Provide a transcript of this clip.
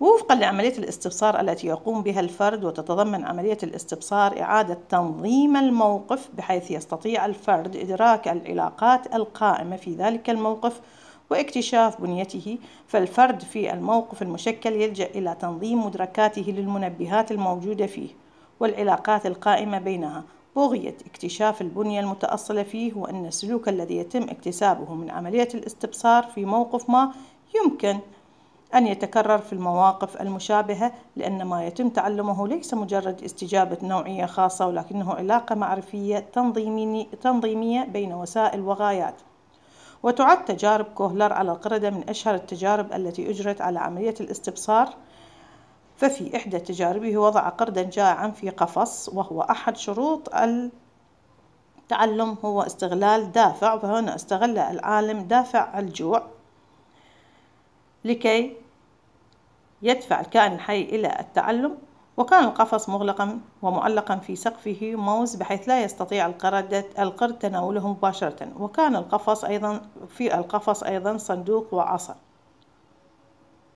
وفقا لعملية الاستبصار التي يقوم بها الفرد وتتضمن عملية الاستبصار إعادة تنظيم الموقف بحيث يستطيع الفرد إدراك العلاقات القائمة في ذلك الموقف واكتشاف بنيته فالفرد في الموقف المشكل يلجأ إلى تنظيم مدركاته للمنبهات الموجودة فيه والعلاقات القائمة بينها بغية اكتشاف البنية المتأصلة فيه وأن السلوك الذي يتم اكتسابه من عملية الاستبصار في موقف ما يمكن أن يتكرر في المواقف المشابهة لأن ما يتم تعلمه ليس مجرد استجابة نوعية خاصة ولكنه علاقة معرفية تنظيمية بين وسائل وغايات وتعد تجارب كوهلر على القردة من أشهر التجارب التي أجرت على عملية الاستبصار ففي إحدى تجاربه وضع قردا جائعا في قفص وهو أحد شروط التعلم هو استغلال دافع فهنا استغل العالم دافع الجوع لكي يدفع الكائن الحي إلى التعلم وكان القفص مغلقا ومعلقا في سقفه موز بحيث لا يستطيع القرد تناوله مباشرة وكان القفص أيضا في القفص أيضا صندوق وعصا